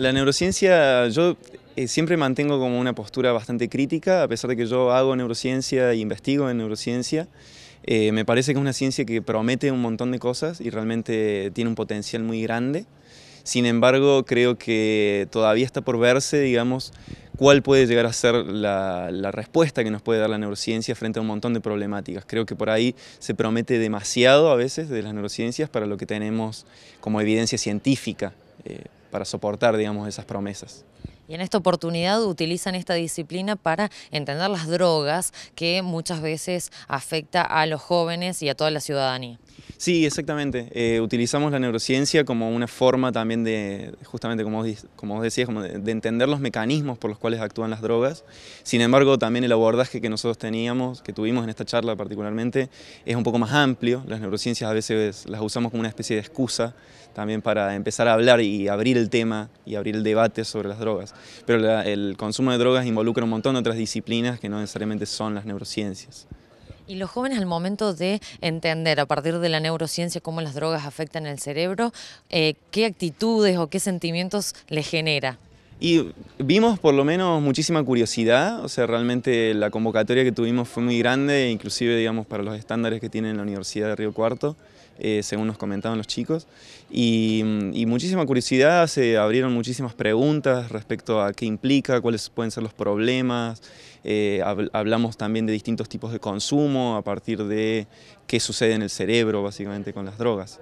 La neurociencia yo eh, siempre mantengo como una postura bastante crítica, a pesar de que yo hago neurociencia e investigo en neurociencia. Eh, me parece que es una ciencia que promete un montón de cosas y realmente tiene un potencial muy grande. Sin embargo, creo que todavía está por verse, digamos, cuál puede llegar a ser la, respuesta que nos puede dar la neurociencia frente a un montón de problemáticas. Creo que por ahí se promete demasiado a veces de las neurociencias para lo que tenemos como evidencia científica. Eh, para soportar, digamos, esas promesas. Y en esta oportunidad utilizan esta disciplina para entender las drogas que muchas veces afecta a los jóvenes y a toda la ciudadanía. Sí, exactamente. Eh, utilizamos la neurociencia como una forma también de, justamente como vos, como decías, de, entender los mecanismos por los cuales actúan las drogas. Sin embargo, también el abordaje que nosotros teníamos, que tuvimos en esta charla particularmente, es un poco más amplio. Las neurociencias a veces las usamos como una especie de excusa también para empezar a hablar y abrir el tema y abrir el debate sobre las drogas. Pero el consumo de drogas involucra un montón de otras disciplinas que no necesariamente son las neurociencias. Y los jóvenes al momento de entender a partir de la neurociencia cómo las drogas afectan el cerebro, eh, ¿qué actitudes o qué sentimientos les genera? Y vimos por lo menos muchísima curiosidad, o sea, realmente la convocatoria que tuvimos fue muy grande, inclusive, digamos, para los estándares que tiene la Universidad de Río Cuarto, eh, según nos comentaban los chicos, mm, y, muchísima curiosidad, se abrieron muchísimas preguntas respecto a qué implica, cuáles pueden ser los problemas, eh, hablamos también de distintos tipos de consumo a partir de qué sucede en el cerebro, básicamente, con las drogas.